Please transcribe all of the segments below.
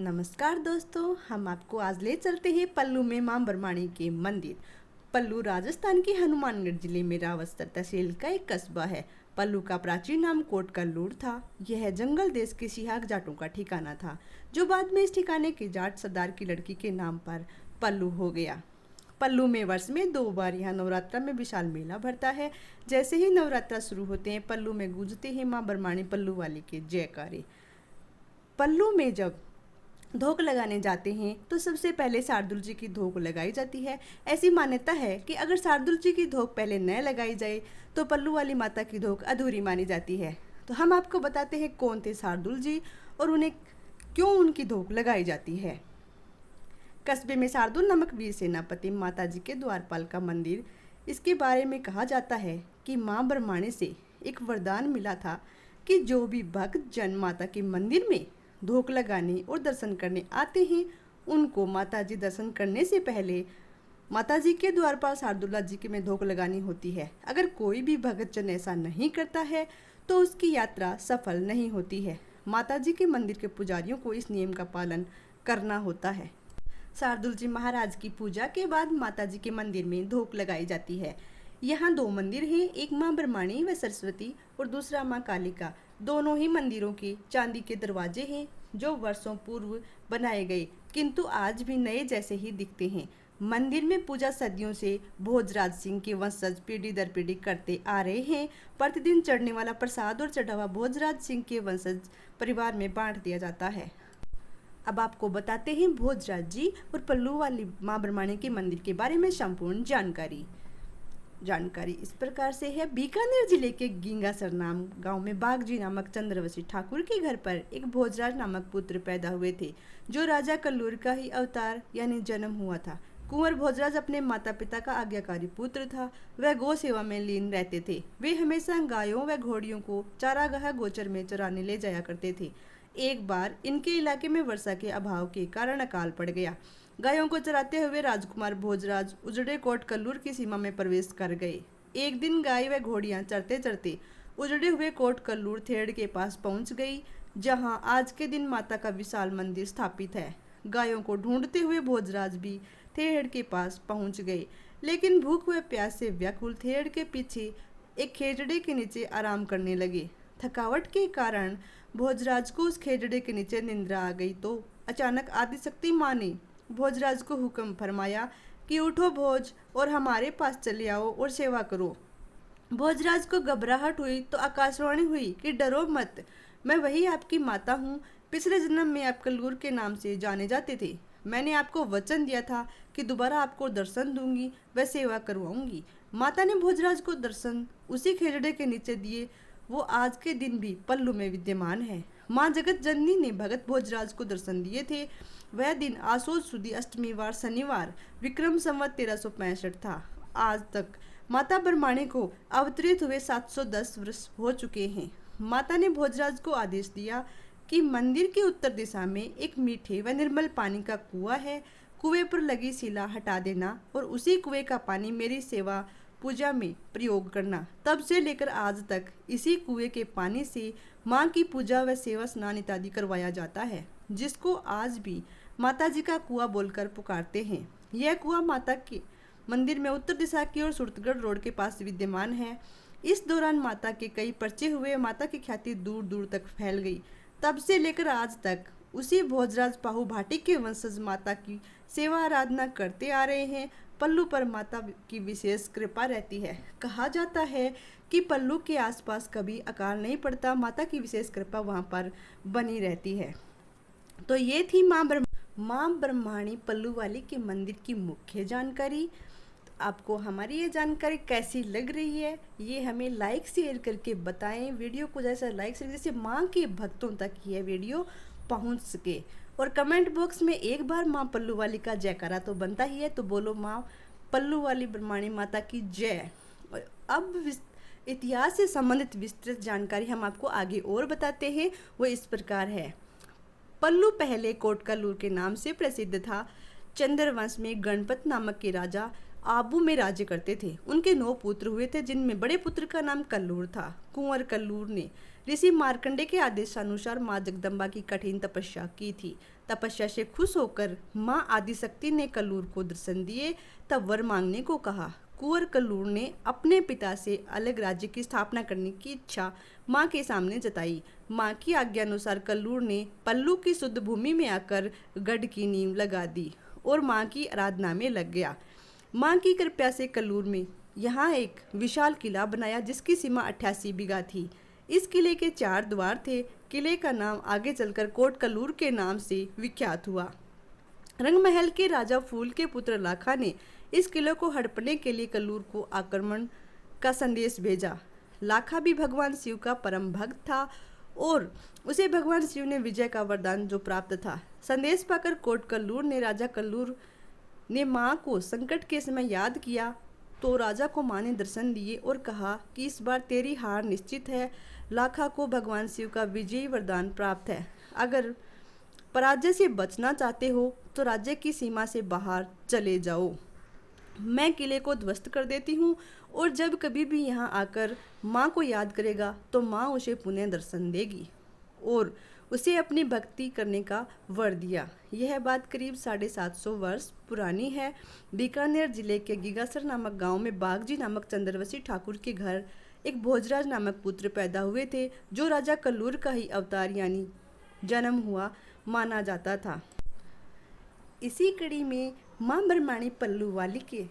नमस्कार दोस्तों हम आपको आज ले चलते हैं पल्लू में मां बरमाणी के मंदिर पल्लू राजस्थान के हनुमानगढ़ जिले में रावस्तर तहसील का एक कस्बा है पल्लू का प्राचीन नाम कोट का लूर था यह जंगल देश के सिहाग जाटों का ठिकाना था जो बाद में इस ठिकाने के जाट सरदार की लड़की के नाम पर पल्लू हो गया पल्लू में वर्ष में दो बार यहाँ नवरात्रा में विशाल मेला भरता है जैसे ही नवरात्रा शुरू होते हैं पल्लू में गूंजते हैं माँ बरमाणी पल्लू वाली के जयकारे पल्लू में जब धोख लगाने जाते हैं तो सबसे पहले शार्दुल जी की धोख लगाई जाती है ऐसी मान्यता है कि अगर शार्दुल जी की धोख पहले न लगाई जाए तो पल्लू वाली माता की धोख अधूरी मानी जाती है तो हम आपको बताते हैं कौन थे शार्दुल जी और उन्हें क्यों उनकी धोक लगाई जाती है कस्बे में शार्दुल नमक वीर सेनापति माता जी के द्वारपाल का मंदिर इसके बारे में कहा जाता है कि माँ ब्रह्माणी से एक वरदान मिला था कि जो भी भक्त जन माता के मंदिर में धोख लगाने और दर्शन करने आते हैं उनको माताजी दर्शन करने से पहले माताजी के द्वार पर शार्दुल्ला जी के में धोख लगानी होती है अगर कोई भी भगत जन ऐसा नहीं करता है तो उसकी यात्रा सफल नहीं होती है माताजी के मंदिर के पुजारियों को इस नियम का पालन करना होता है शार्दुल जी महाराज की पूजा के बाद माताजी के मंदिर में धोख लगाई जाती है यहाँ दो मंदिर हैं एक माँ ब्रह्माणी व सरस्वती और दूसरा माँ कालिका दोनों ही मंदिरों के चांदी के दरवाजे हैं जो वर्षों पूर्व बनाए गए किंतु आज भी नए जैसे ही दिखते हैं मंदिर में पूजा सदियों से भोजराज सिंह के वंशज पीढ़ी दर पीढ़ी करते आ रहे हैं प्रतिदिन चढ़ने वाला प्रसाद और चढ़ावा भोजराज सिंह के वंशज परिवार में बांट दिया जाता है अब आपको बताते हैं भोजराज जी और पल्लू वाली माँ ब्रह्माणी के मंदिर के बारे में संपूर्ण जानकारी जानकारी इस प्रकार से है बीकानेर जिले के गींगासर नाम गांव में बागजी नामक चंद्रवशी ठाकुर के घर पर एक भोजराज नामक पुत्र पैदा हुए थे जो राजा कल्लूर का ही अवतार यानी जन्म हुआ था कुंवर भोजराज अपने माता पिता का आज्ञाकारी पुत्र था वह गौ सेवा में लीन रहते थे वे हमेशा गायों व घोड़ियों को चारागाह गोचर में चराने ले जाया करते थे एक बार इनके इलाके में वर्षा के अभाव के कारण अकाल पड़ गया गायों को चराते हुए राजकुमार भोजराज उजड़े कोट कल्लूर की सीमा में प्रवेश कर गए एक दिन गाय व घोड़ियाँ चढ़ते चढ़ते उजड़े हुए कोट कल्लूर थेड़ के पास पहुँच गई जहाँ आज के दिन माता का विशाल मंदिर स्थापित है गायों को ढूंढते हुए भोजराज भी थेड़ के पास पहुँच गए लेकिन भूख व प्यास से व्याकुल थेड़ के पीछे एक खेजड़े के नीचे आराम करने लगे थकावट के कारण भोजराज को उस खेजड़े के नीचे निंद्रा आ गई तो अचानक आदिशक्ति माँ ने भोजराज को हुक्म फरमाया कि उठो भोज और हमारे पास चले आओ और सेवा करो भोजराज को घबराहट हुई तो आकाशवाणी हुई कि डरो मत मैं वही आपकी माता हूँ पिछले जन्म में आप कलगुर के नाम से जाने जाते थे मैंने आपको वचन दिया था कि दोबारा आपको दर्शन दूंगी व सेवा करवाऊंगी माता ने भोजराज को दर्शन उसी खेजड़े के नीचे दिए वो आज के दिन भी पल्लू में विद्यमान है माँ जगत जननी ने भगत भोजराज को दर्शन दिए थे वह दिन आसोज सुदी अष्टमी वार शनिवार विक्रम संवत तेरह था आज तक माता ब्रह्माणी को अवतरित हुए 710 वर्ष हो चुके हैं माता ने भोजराज को आदेश दिया कि मंदिर की उत्तर दिशा में एक मीठे व निर्मल पानी का कुआं है कुएं पर लगी शिला हटा देना और उसी कुएं का पानी मेरी सेवा पूजा में प्रयोग करना तब से लेकर आज तक इसी कुएं के पानी से माँ की पूजा व सेवा स्नान इत्यादि करवाया जाता है जिसको आज भी माता जी का कुआं बोलकर पुकारते हैं यह कुआं माता के मंदिर में उत्तर दिशा की ओर सुरतगढ़ रोड के पास विद्यमान है इस दौरान माता के कई पर्चे हुए माता की ख्याति दूर दूर तक फैल गई तब से लेकर आज तक उसी भोजराज पाहू भाटी के वंशज माता की सेवा आराधना करते आ रहे हैं पल्लू पर माता की विशेष कृपा रहती है कहा जाता है कि पल्लू के आसपास कभी अकाल नहीं पड़ता माता की विशेष कृपा वहाँ पर बनी रहती है तो ये थी माँ ब्रह्म माँ ब्रह्माणी वाली के मंदिर की मुख्य जानकारी तो आपको हमारी ये जानकारी कैसी लग रही है ये हमें लाइक शेयर करके बताएं वीडियो को जैसा लाइक शेयर जैसे माँ के भक्तों तक यह वीडियो पहुँच सके और कमेंट बॉक्स में एक बार माँ पल्लू वाली का जयकारा तो बनता ही है तो बोलो माँ पल्लू वाली ब्रह्माणी माता की जय अब इतिहास से संबंधित विस्तृत जानकारी हम आपको आगे और बताते हैं वो इस प्रकार है पल्लू पहले कोटकालूर के नाम से प्रसिद्ध था चंद्रवंश में गणपत नामक के राजा आबू में राज्य करते थे उनके नौ पुत्र हुए थे जिनमें बड़े पुत्र का नाम कल्लूर था कुंवर कल्लूर ने ऋषि मार्कंडे के आदेशानुसार माँ जगदम्बा की कठिन तपस्या की थी तपस्या से खुश होकर माँ आदिशक्ति ने कल्लूर को दर्शन दिए तब वर मांगने को कहा कुंवर कल्लूर ने अपने पिता से अलग राज्य की स्थापना करने की इच्छा माँ के सामने जताई माँ की आज्ञानुसार कल्लूर ने पल्लू की शुद्ध भूमि में आकर गढ़ की नींव लगा दी और माँ की आराधना में लग गया माँ की कृपया से कल्लूर में यहाँ एक विशाल किला बनाया जिसकी सीमा अट्ठासी बीघा थी इस किले के चार द्वार थे किले का नाम आगे चलकर कोट कल्लूर के नाम से विख्यात हुआ रंग महल के राजा फूल के पुत्र लाखा ने इस किले को हड़पने के लिए कल्लूर को आक्रमण का संदेश भेजा लाखा भी भगवान शिव का परम भक्त था और उसे भगवान शिव ने विजय का वरदान जो प्राप्त था संदेश पाकर कोट कल्लूर ने राजा कल्लूर ने माँ को संकट के समय याद किया तो राजा को माँ ने दर्शन दिए और कहा कि इस बार तेरी हार निश्चित है लाखा को भगवान शिव का विजयी वरदान प्राप्त है अगर पराजय से बचना चाहते हो तो राज्य की सीमा से बाहर चले जाओ मैं किले को ध्वस्त कर देती हूँ और जब कभी भी यहाँ आकर माँ को याद करेगा तो माँ उसे पुनः दर्शन देगी और उसे अपनी भक्ति करने का वर दिया यह बात करीब साढ़े सात सौ वर्ष पुरानी है बीकानेर जिले के गिगासर नामक गांव में बागजी नामक चंद्रवसी ठाकुर के घर एक भोजराज नामक पुत्र पैदा हुए थे जो राजा कल्लूर का ही अवतार यानी जन्म हुआ माना जाता था इसी कड़ी में माँ ब्रह्माणी पल्लू वाली के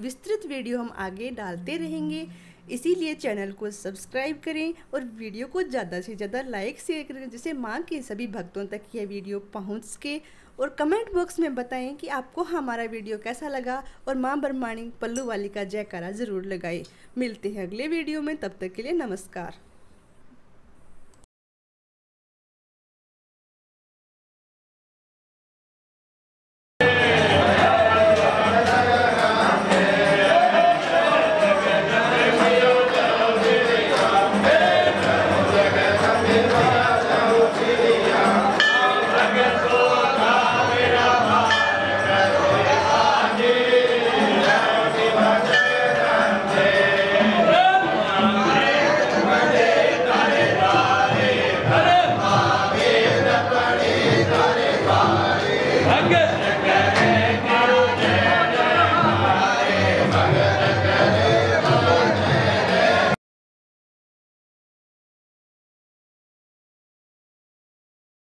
विस्तृत वीडियो हम आगे डालते रहेंगे इसीलिए चैनल को सब्सक्राइब करें और वीडियो को ज़्यादा से ज़्यादा लाइक शेयर करें जिससे माँ के सभी भक्तों तक यह वीडियो पहुँच सके और कमेंट बॉक्स में बताएं कि आपको हमारा वीडियो कैसा लगा और माँ ब्रह्माणी पल्लू वाली का जयकारा ज़रूर लगाए मिलते हैं अगले वीडियो में तब तक के लिए नमस्कार